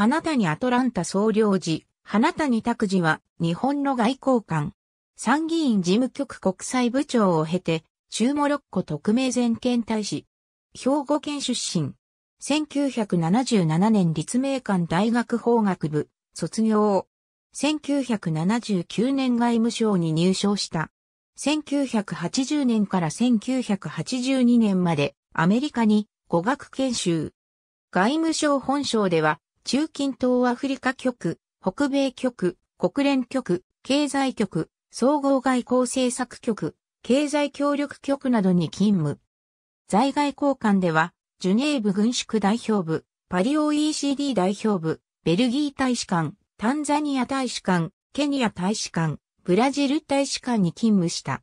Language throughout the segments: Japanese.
花谷アトランタ総領事、花谷拓司は日本の外交官。参議院事務局国際部長を経て、中モロッコ特命全権大使。兵庫県出身。1977年立命館大学法学部、卒業。1979年外務省に入省した。1980年から1982年までアメリカに語学研修。外務省本省では中近東アフリカ局、北米局、国連局、経済局、総合外交政策局、経済協力局などに勤務。在外交換では、ジュネーブ軍縮代表部、パリ OECD 代表部、ベルギー大使館、タンザニア大使館、ケニア大使館、ブラジル大使館に勤務した。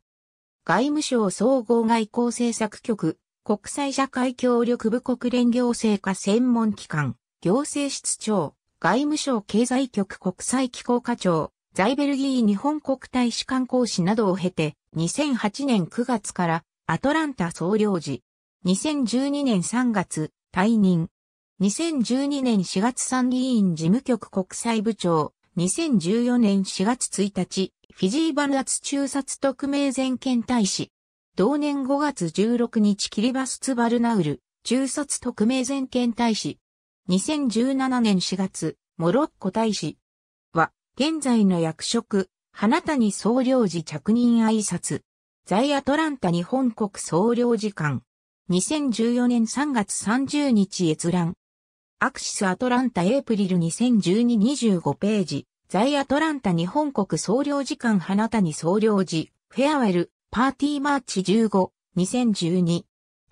外務省総合外交政策局、国際社会協力部国連行政化専門機関、行政室長、外務省経済局国際機構課長、ザイベルギー日本国大使館講師などを経て、2008年9月からアトランタ総領事。2012年3月、退任。2012年4月参議院事務局国際部長。2014年4月1日、フィジーバルアツ中殺特命全権大使。同年5月16日キリバスツバルナウル、中殺特命全権大使。2017年4月、モロッコ大使は、現在の役職、花谷総領事着任挨拶、在アトランタ日本国総領事館、2014年3月30日閲覧、アクシスアトランタエイプリル2012-25ページ、在アトランタ日本国総領事館花谷総領事、フェアウェル、パーティーマーチ15、2012。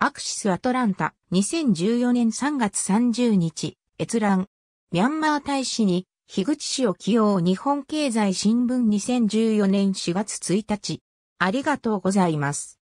アクシスアトランタ、2014年3月30日、閲覧。ミャンマー大使に、樋口氏を起用日本経済新聞2014年4月1日。ありがとうございます。